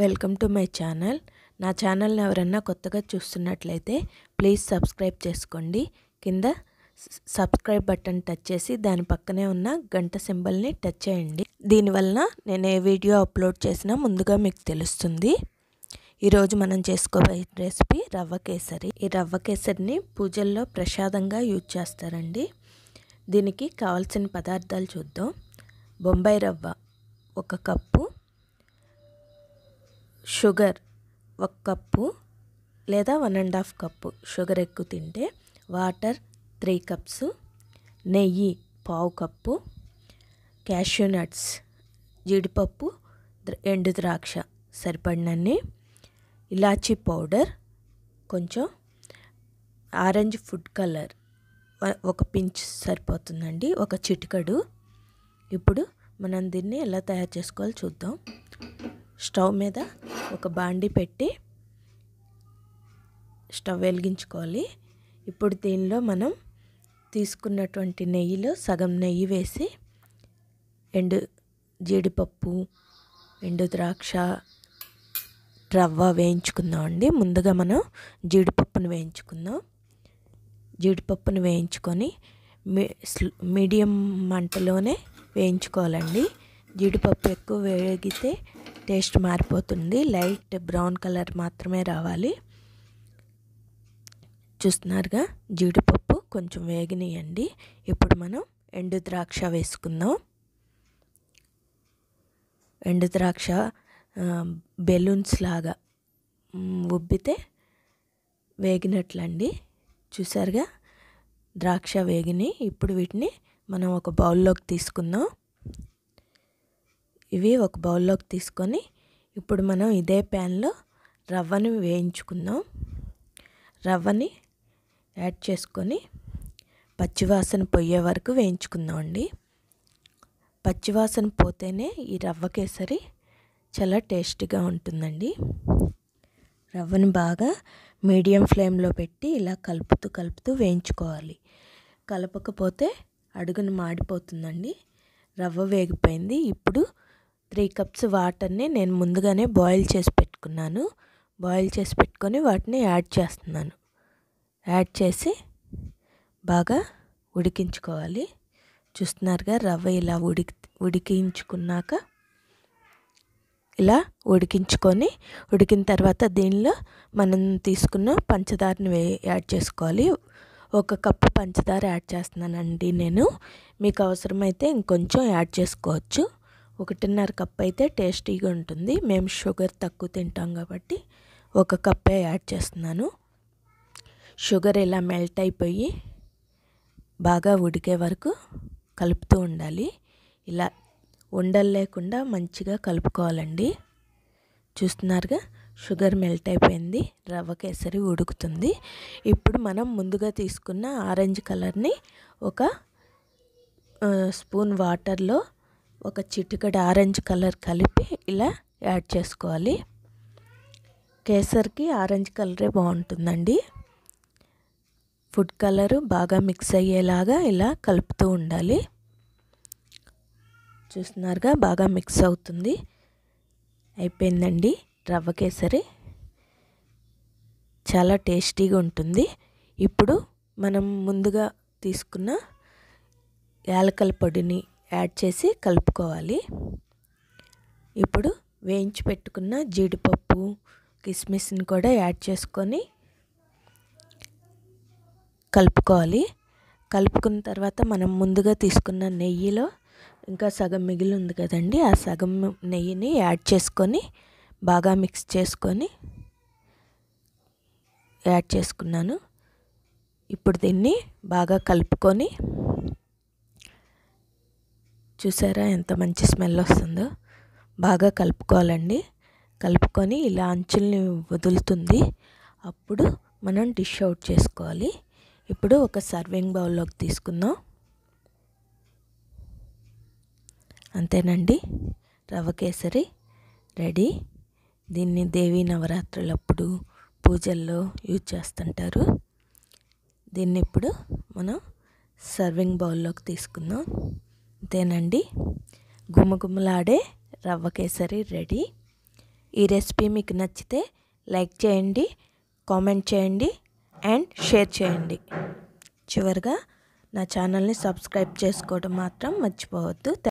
welcome to my channel నా ఛానల్ని ఎవరన్నా కొత్తగా చూస్తున్నట్లయితే ప్లీజ్ సబ్స్క్రైబ్ చేసుకోండి కింద సబ్స్క్రైబ్ బటన్ టచ్ చేసి దాని పక్కనే ఉన్న గంట సింబల్ని టచ్ చేయండి దీనివల్ల నేను ఏ వీడియో అప్లోడ్ చేసినా ముందుగా మీకు తెలుస్తుంది ఈరోజు మనం చేసుకోబోయే రెసిపీ రవ్వ కేసరి ఈ రవ్వ కేసరిని పూజల్లో ప్రసాదంగా యూజ్ చేస్తారండి దీనికి కావాల్సిన పదార్థాలు చూద్దాం బొంబాయి రవ్వ ఒక కప్పు షుగర్ ఒక కప్పు లేదా one and half cup sugar ఎక్కువ తింటే వాటర్ త్రీ కప్స్ నెయ్యి పావు కప్పు క్యాష్యూ నట్స్ జీడిపప్పు ఎండు ద్రాక్ష సరిపడినన్ని ఇలాచీ పౌడర్ కొంచెం ఆరెంజ్ ఫుడ్ కలర్ ఒక పించ్ సరిపోతుందండి ఒక చిటికడు ఇప్పుడు మనం దీన్ని ఎలా తయారు చేసుకోవాలో చూద్దాం స్టవ్ మీద ఒక బాండి పెట్టి స్టవ్ వెలిగించుకోవాలి ఇప్పుడు దీనిలో మనం తీసుకున్నటువంటి నెయ్యిలో సగం నెయ్యి వేసి ఎండు జీడిపప్పు ఎండు ద్రాక్ష రవ్వ వేయించుకుందాం అండి ముందుగా మనం జీడిపప్పును వేయించుకుందాం జీడిపప్పును వేయించుకొని మీడియం మంటలోనే వేయించుకోవాలండి జీడిపప్పు ఎక్కువ వేగితే టేస్ట్ మారిపోతుంది లైట్ బ్రౌన్ కలర్ మాత్రమే రావాలి చూస్తున్నారుగా జీడిపప్పు కొంచెం వేగనియండి ఇప్పుడు మనం ఎండు ద్రాక్ష వేసుకుందాం ఎండు ద్రాక్ష బెలూన్స్ లాగా ఉబ్బితే వేగినట్లండి చూసారుగా ద్రాక్ష వేగిని ఇప్పుడు వీటిని మనం ఒక బౌల్లోకి తీసుకుందాం ఇవి ఒక బౌల్లోకి తీసుకొని ఇప్పుడు మనం ఇదే ప్యాన్లో రవ్వని వేయించుకుందాం రవ్వని యాడ్ చేసుకొని పచ్చివాసన పోయే వరకు వేయించుకుందాం అండి పచ్చివాసన పోతేనే ఈ రవ్వ కేసరి చాలా టేస్టీగా ఉంటుందండి రవ్వను బాగా మీడియం ఫ్లేమ్లో పెట్టి ఇలా కలుపుతూ కలుపుతూ వేయించుకోవాలి కలపకపోతే అడుగును మాడిపోతుందండి రవ్వ వేగిపోయింది ఇప్పుడు త్రీ కప్స్ వాటర్ని నేను ముందుగానే బాయిల్ చేసి పెట్టుకున్నాను బాయిల్ చేసి పెట్టుకొని వాటిని యాడ్ చేస్తున్నాను యాడ్ చేసి బాగా ఉడికించుకోవాలి చూస్తున్నారుగా రవ్వ ఇలా ఉడికి ఉడికించుకున్నాక ఇలా ఉడికించుకొని ఉడికిన తర్వాత దీనిలో మనం తీసుకున్న పంచదారని యాడ్ చేసుకోవాలి ఒక కప్పు పంచదార యాడ్ చేస్తున్నానండి నేను మీకు అవసరమైతే ఇంకొంచెం యాడ్ చేసుకోవచ్చు ఒకటిన్నర కప్ అయితే టేస్టీగా ఉంటుంది మేము షుగర్ తక్కువ తింటాం కాబట్టి ఒక కప్పే యాడ్ చేస్తున్నాను షుగర్ ఇలా మెల్ట్ అయిపోయి బాగా ఉడికే వరకు కలుపుతూ ఉండాలి ఇలా ఉండలు లేకుండా మంచిగా కలుపుకోవాలండి చూస్తున్నారుగా షుగర్ మెల్ట్ అయిపోయింది రవ్వ కేసరి ఉడుకుతుంది ఇప్పుడు మనం ముందుగా తీసుకున్న ఆరెంజ్ కలర్ని ఒక స్పూన్ వాటర్లో ఒక చిటికడ ఆరెంజ్ కలర్ కలిపి ఇలా యాడ్ చేసుకోవాలి కేసర్కి ఆరెంజ్ కలరే బాగుంటుందండి ఫుడ్ కలరు బాగా మిక్స్ అయ్యేలాగా ఇలా కలుపుతూ ఉండాలి చూస్తున్నారుగా బాగా మిక్స్ అవుతుంది అయిపోయిందండి రవ్వ కేసరి చాలా టేస్టీగా ఉంటుంది ఇప్పుడు మనం ముందుగా తీసుకున్న యాలకల పొడిని యాడ్ చేసి కలుపుకోవాలి ఇప్పుడు వేయించి పెట్టుకున్న జీడిపప్పు కిస్మిస్ని కూడా యాడ్ చేసుకొని కలుపుకోవాలి కలుపుకున్న తర్వాత మనం ముందుగా తీసుకున్న నెయ్యిలో ఇంకా సగం మిగిలి ఉంది కదండి ఆ సగం నెయ్యిని యాడ్ చేసుకొని బాగా మిక్స్ చేసుకొని యాడ్ చేసుకున్నాను ఇప్పుడు దీన్ని బాగా కలుపుకొని చూసారా ఎంత మంచి స్మెల్ వస్తుందో బాగా కలుపుకోవాలండి కలుపుకొని ఇలా అంచుల్ని వదులుతుంది అప్పుడు మనం డిష్ అవుట్ చేసుకోవాలి ఇప్పుడు ఒక సర్వింగ్ బౌల్లోకి తీసుకుందాం అంతేనండి రవ కేసరి రెడీ దీన్ని దేవీ నవరాత్రులప్పుడు పూజల్లో యూజ్ చేస్తుంటారు దీన్ని ఇప్పుడు మనం సర్వింగ్ బౌల్లోకి తీసుకుందాం అంతేనండి గుమగుమలాడే రవ్వ కేసరి రెడీ ఈ రెసిపీ మీకు నచ్చితే లైక్ చేయండి కామెంట్ చేయండి అండ్ షేర్ చేయండి చివరిగా నా ఛానల్ని సబ్స్క్రైబ్ చేసుకోవడం మాత్రం మర్చిపోవద్దు